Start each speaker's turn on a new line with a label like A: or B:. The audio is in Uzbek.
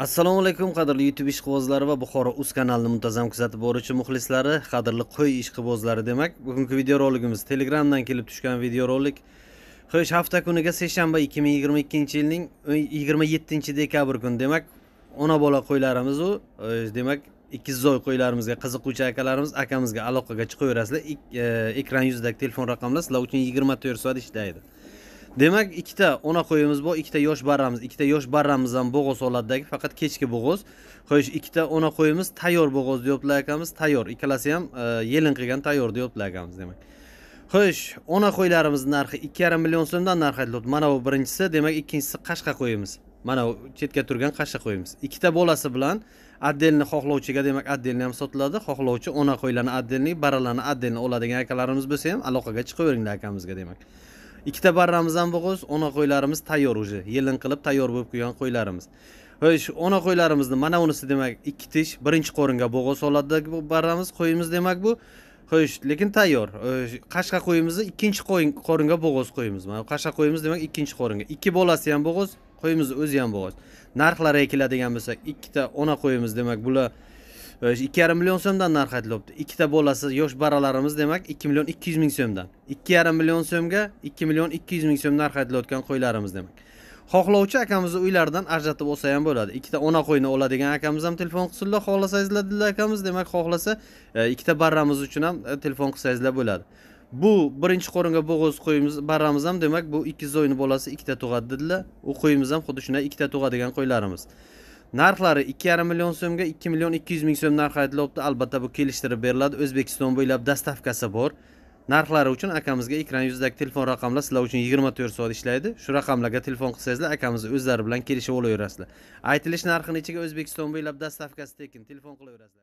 A: assalomu alaykum qadrli youtube ishqibozlari va buxoro uz kanalini muntazam kuzatib boruvchi muxlislari qadrli qo'y ishqibozlari demak bugungi videorolikimiz telegramdan kelib tushgan videorolik xo'sh hafta kuniga seshanba 2022 yilning 27 dekabr kuni demak ona bola qo'ylarimiz u e, demak ikkizoy qo'ylarimizga qiziquvchi akalarimiz akamizga aloqaga chiqaverasizlar e, ekran yuzidagi telefon raqamlar sizlar uchun 24 soat ishlaydi demak ikkita ona qo'yimiz bor ikkita yosh barramiz ikkita yosh barramiz ham bo'g'oz holatdagi faqat kechki bo'g'oz xo'sh ikkita ona qo'yimiz tayyor bo'g'oz deyaptilar akamiz tayyor ikkalasi ham e, yelin qilgan tayyor deyaptilar akamiz demak xo'sh ona qo'ylarimizni narxi ikki yarim million so'mdan narx aytilyapti mana bu birinchisi demak ikkinchisi qashqa qo'yimiz mana chetga turgan qashqa qo'yimiz ikkita bolasi bilan отдельный xohlovchiga demak отдельный ham sotiladi xohlovchi ona qo'ylarni отдельный baralarni отдельный oladigan akalarimiz bo'lsa ham aloqaga chiqaveringlar akamizga demak ikkita barramiz ham bo'lg'iz ona qo'ylarimiz tayyor уже yelin qilib tayyor bo'lib kelgan qo'ylarimiz xo'sh ona qo'ylarimizni mana unisi demak ikki tish birinchi qo'ringa bo'g'oz holatda barramiz qo'yimiz demak bu qo'yish lekin tayyor qashqa qo'yimizni ikkinchi qo'ringa bo'g'oz qo'yimiz mana qashqa qo'yimiz demak ikkinchi qo'ringa ikki bolasi ham bo'g'oz qo'yimizni o'zi ham bo'g'oz narxlariga keladigan bo'lsak ikkita ona qo'yimiz demak bular ikki yarim million so'mdan narx aytilyapti ikkita bolasi yosh baralarimiz demak ikki million ikki yuz ming so'mdan ikki yarim million so'mga ikki million ikki yuz ming so'm narx aytilayotgan qo'ylarimiz demak xohlovchi akamizni uylaridan ajratib olsa ham bo'ladi ikkita ona qo'yni oladigan akamiz ham telefon qilsinlar xohlasangizlar dilla akamiz demak xohlasa e, ikkita barramiz uchun ham e, telefon qilsangizlar bo'ladi bu birinchi qo'ringa bo'g'oz qo'yimiz barramiz ham demak bu ikki zoyni bolasi ikkita tug'adi dedilar u qo'yimiz ham xuddi shunday ikkita tug'adigan qo'ylarimiz narxlari ikki yarim million so'mga ikki million ikki yuz ming so'm narx aytilyapti albatta bu kelishtirib beriladi o'zbekiston bo'ylab dastavkasi bor narxlari uchun akamizga ekran yuzidagi telefon raqamlar sizlar uchun yigirma to'rt soat ishlaydi shu raqamlarga telefon qilsangizlar akamiz o'zlari bilan kelishib olaverasizlar aytilish narxini ichiga o'zbekiston bo'ylab dastavkasi tekin telefon qilaverasizlar